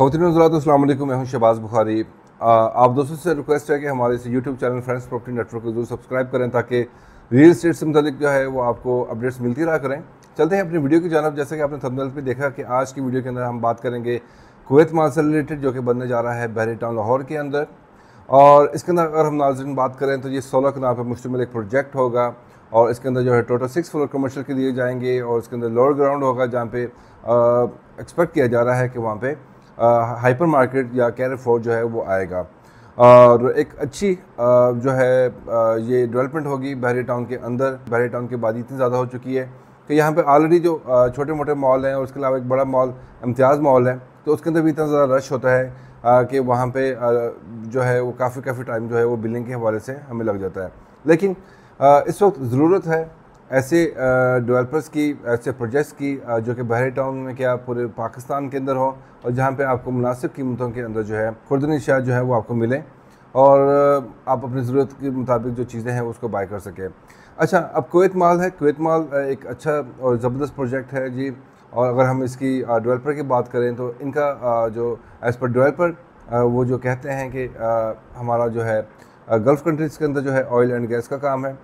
खवतन मैं हूँ शबाज़ बुखारी आप दोस्तों से रिक्वेस्ट है कि हमारे इस YouTube channel friends property network को जरूर सब्सक्राइब करें ताकि रियल इस्टेट से मतलब जो है वो आपको अपडेट्स मिलती रहा करें चलते हैं अपनी वीडियो की जानब जैसे कि आपने थंबनेल पे देखा कि आज की वीडियो के अंदर हम बात करेंगे कुवैत माल से रिलेटेड जो कि बनने जा रहा है बहरी टाउन लाहौर के अंदर और इसके अंदर अगर हम नाजरन बात करें तो ये सोलह के नाम पर मुश्तमिल एक प्रोजेक्ट होगा और इसके अंदर जो है टोटल सिक्स फ्लोर कमर्शल के लिए जाएंगे और इसके अंदर लोअर ग्राउंड होगा जहाँ पे एक्सपेक्ट किया जा रहा है कि वहाँ पर हाइपर मार्केट या कैर फोर जो है वो आएगा और एक अच्छी जो है ये डेवलपमेंट होगी बहरी टाउन के अंदर बहरी टाउन की बाद इतनी ज़्यादा हो चुकी है कि यहाँ पे ऑलरेडी जो छोटे मोटे मॉल हैं और उसके अलावा एक बड़ा मॉल इम्तियाज़ मॉल है तो उसके अंदर भी इतना ज़्यादा रश होता है कि वहाँ पे जो है वो काफ़ी काफ़ी टाइम जो है वो बिलिंग के हवाले से हमें लग जाता है लेकिन इस वक्त ज़रूरत है ऐसे डेवलपर्स की ऐसे प्रोजेक्ट्स की जो कि बहरे टाउन में क्या पूरे पाकिस्तान के अंदर हो और जहाँ पे आपको मुनासिब कीमतों के अंदर जो है खुर्दनी शायद जो है वो आपको मिले और आप अपनी ज़रूरत के मुताबिक जो चीज़ें हैं उसको बाय कर सकें अच्छा अब कोत माल है कोत माल एक अच्छा और ज़बरदस्त प्रोजेक्ट है जी और अगर हम इसकी डेवलपर की बात करें तो इनका जो एज़ पर डेवलपर वो जो कहते हैं कि हमारा जो है गल्फ़ कंट्रीज़ के अंदर जो है ऑयल एंड गैस का काम है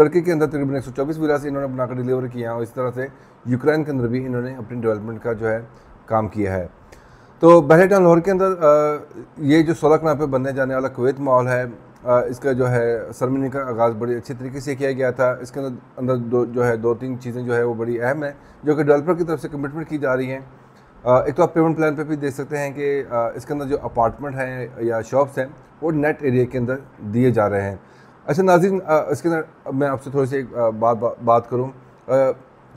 तुर्की के अंदर तकरीबन एक सौ चौबीस विरासत इन्होंने बनाकर डिलीवर किया और इस तरह से यूक्रेन के अंदर भी इन्होंने अपनी डेवलपमेंट का जो है काम किया है तो बहरेटान लाहौर के अंदर ये जो सोलह पर बनने जाने वाला कुवैत माहौल है इसका जो है सरमनी का आगाज़ बड़ी अच्छे तरीके से किया गया था इसके अंदर अंदर दो जो है दो तीन चीज़ें जो है वो बड़ी अहम है जो कि डेवलपर की तरफ से कमिटमेंट की जा रही हैं एक तो आप पेमेंट प्लान पे भी देख सकते हैं कि इसके अंदर जो अपार्टमेंट हैं या शॉप्स हैं वो नेट एरिया के अंदर दिए जा रहे हैं अच्छा नाजिन इसके अंदर मैं आपसे थोड़ी सी एक बात बात करूँ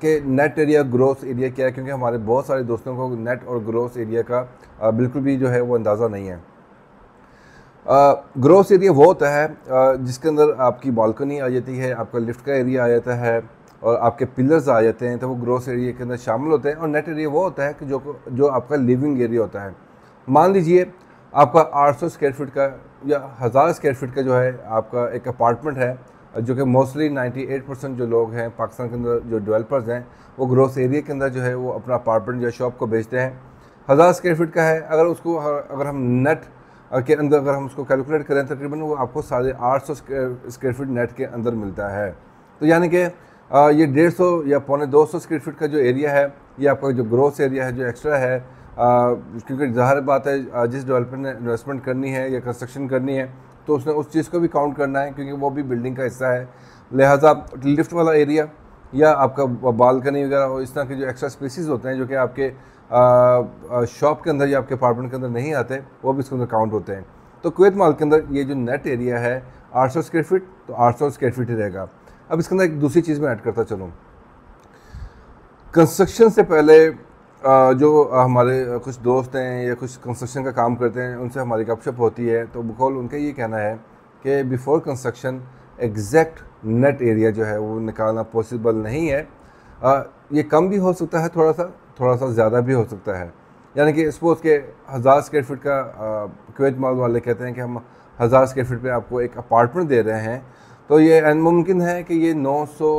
कि नेट एरिया ग्रोथ एरिया क्या है क्योंकि हमारे बहुत सारे दोस्तों को नेट और ग्रोथ एरिया का बिल्कुल भी जो है वो अंदाज़ा नहीं है ग्रोथ एरिया वो होता है जिसके अंदर आपकी बालकनी आ जाती है आपका लिफ्ट का एरिया आ जाता है और आपके पिलर्स आ जाते हैं तो वो ग्रोथ एरिया के अंदर शामिल होते हैं और नेट एरिया वो होता है कि जो जो आपका लिविंग एरिया होता है मान लीजिए आपका 800 स्क्वायर फीट का या हज़ार स्क्वायर फीट का जो है आपका एक अपार्टमेंट है जो कि मोस्टली 98 परसेंट जो लोग हैं पाकिस्तान के अंदर जो डेवलपर्स हैं वो ग्रोथ एरिया के अंदर जो है वो अपना अपार्टमेंट या शॉप को बेचते हैं हज़ार स्क्वायर फीट का है अगर उसको अगर हम नेट के अंदर अगर हम उसको कैलकुलेट करें तकरीबन वो आपको साढ़े आठ सौ स्क्वायर फीट नेट के अंदर मिलता है तो यानी कि ये डेढ़ सौ या पौने दो सौ स्क्वायर फीट का जो एरिया है ये आपका जो ग्रोथ एरिया है जो एक्स्ट्रा है क्योंकि ज़ाहिर बात है जिस डेवलपमेंट इन्वेस्टमेंट करनी है या कंस्ट्रक्शन करनी है तो उसने उस चीज़ को भी काउंट करना है क्योंकि वो भी बिल्डिंग का हिस्सा है लिहाजा लिफ्ट वाला एरिया या आपका बालकनी वगैरह और इस तरह के जो एक्स्ट्रा स्पेसिस होते हैं जो कि आपके शॉप के अंदर या आपके अपार्टमेंट के अंदर नहीं आते वो भी इसके अंदर काउंट होते हैं तो कुवैत माल के अंदर ये जो नेट एरिया है आठ सौ स्क्वायर फीट तो आठ सौ स्क्वायर फीट ही रहेगा अब इसके अंदर एक दूसरी चीज़ में ऐड करता चलूँ कंस्ट्रक्शन से पहले जो हमारे कुछ दोस्त हैं या कुछ कंस्ट्रक्शन का काम करते हैं उनसे हमारी गपशप होती है तो बकौल उनका ये कहना है कि before construction exact net area जो है वो निकालना पॉसिबल नहीं है आ, ये कम भी हो सकता है थोड़ा सा थोड़ा सा ज़्यादा भी हो सकता है यानी कि सपोज़ के हज़ार स्क्वेयर फीट का क्वेट मॉल वाले कहते हैं कि हम हज़ार स्क्वेयर फीट पे आपको एक अपार्टमेंट दे रहे हैं तो ये मुमकिन है कि ये नौ सौ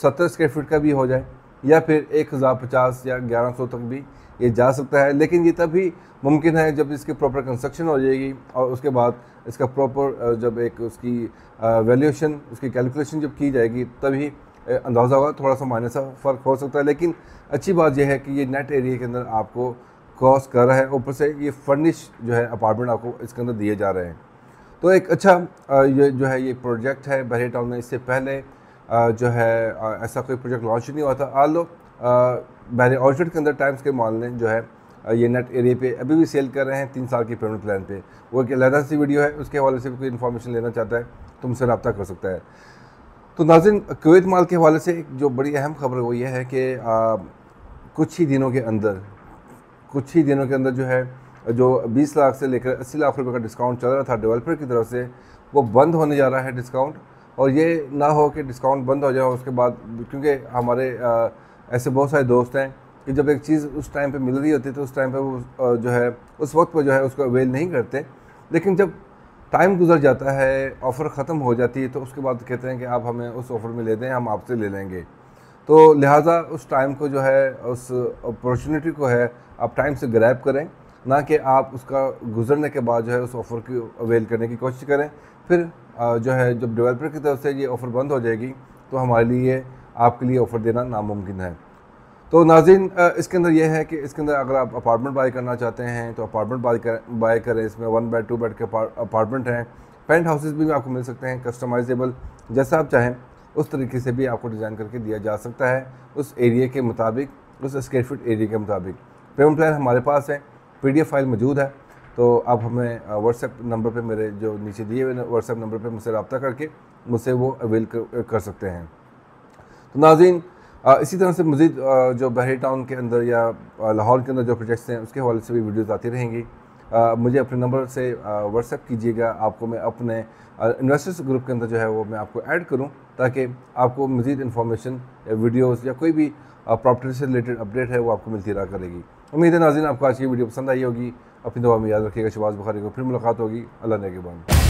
सत्तर स्क्वेयर फीट का भी हो जाए या फिर एक हज़ार पचास या ग्यारह सौ तक भी ये जा सकता है लेकिन ये तभी मुमकिन है जब इसकी प्रॉपर कंस्ट्रक्शन हो जाएगी और उसके बाद इसका प्रॉपर जब एक उसकी वैल्यूशन उसकी कैलकुलेशन जब की जाएगी तभी अंदाज़ा होगा थोड़ा सा माइनस सा फ़र्क हो सकता है लेकिन अच्छी बात यह है कि ये नेट एरिया के अंदर आपको क्रॉस कर रहा है ऊपर से ये फर्निश जो है अपार्टमेंट आपको इसके अंदर दिए जा रहे हैं तो एक अच्छा ये जो है ये प्रोजेक्ट है बहरे टाउन में इससे पहले जो है ऐसा कोई प्रोजेक्ट लॉन्च नहीं हुआ था आलो मैंने ऑर्चर्ड के अंदर टाइम्स के ने जो है ये नेट एरिए पे अभी भी सेल कर रहे हैं तीन साल की पेमेंट प्लान पे वो एक अलहदा सी वीडियो है उसके हवाले से भी कोई इन्फॉर्मेशन लेना चाहता है तो मुझसे रबता कर सकता है तो नाजिन कोवैत माल के हवाले से जो बड़ी अहम खबर वो ये है कि कुछ ही दिनों के अंदर कुछ ही दिनों के अंदर जो है जो 20 लाख से लेकर 80 लाख रुपए का डिस्काउंट चल रहा था डेवलपर की तरफ से वो बंद होने जा रहा है डिस्काउंट और ये ना हो कि डिस्काउंट बंद हो जाए उसके बाद क्योंकि हमारे ऐसे बहुत सारे दोस्त हैं कि जब एक चीज़ उस टाइम पे मिल रही होती है तो उस टाइम पे वो जो है उस वक्त पर जो है उसको अवेल नहीं करते लेकिन जब टाइम गुजर जाता है ऑफ़र ख़त्म हो जाती है तो उसके बाद कहते हैं कि आप हमें उस ऑफ़र में ले दें हम आपसे ले लेंगे तो लिहाजा उस टाइम को जो है उस अपॉर्चुनिटी को है आप टाइम से ग्रैब करें ना कि आप उसका गुजरने के बाद जो है उस ऑफ़र की अवेल करने की कोशिश करें फिर जो है जब डेवलपर की तरफ से ये ऑफ़र बंद हो जाएगी तो हमारे लिए आपके लिए ऑफ़र देना नामुमकिन है तो नाजिन इसके अंदर यह है कि इसके अंदर अगर आप अपार्टमेंट बाई करना चाहते हैं तो अपार्टमेंट बाई कर बाई करें इसमें वन बेड टू बेड के अपार्टमेंट हैं पेंट हाउसेज भी आपको मिल सकते हैं कस्टमाइजेबल जैसा आप चाहें उस तरीके से भी आपको डिज़ाइन करके दिया जा सकता है उस एरिया के मुताबिक उस स्केयर फिट एरिया के मुताबिक पेमेंट प्लान हमारे पास है पी फाइल मौजूद है तो आप हमें व्हाट्सएप नंबर पे मेरे जो नीचे दिए हुए व्हाट्सएप नंबर पे मुझसे रबता करके मुझसे वो अवेल कर, कर सकते हैं तो नाजीन इसी तरह से मज़ीद जो बहरी टाउन के अंदर या लाहौर के अंदर जो प्रोजेक्ट्स हैं उसके हवाले से भी वीडियोज़ आती रहेंगी मुझे अपने नंबर से व्हाट्सएप कीजिएगा आपको मैं अपने इन्वेस्टर्स ग्रुप के अंदर जो है वो मैं आपको ऐड करूँ ताकि आपको मज़ीद इन्फॉर्मेशन या वीडियोज़ या कोई भी प्रॉपर्टी से रिलेटेड अपडेट है वो आपको मिलती रहा करेगी उम्मीद है नाजीन आपको आज की वीडियो पसंद आई होगी अपनी दुआ में याद रखिएगा शबाज बुखारी को फिर मुलाकात होगी अल्लाह ने के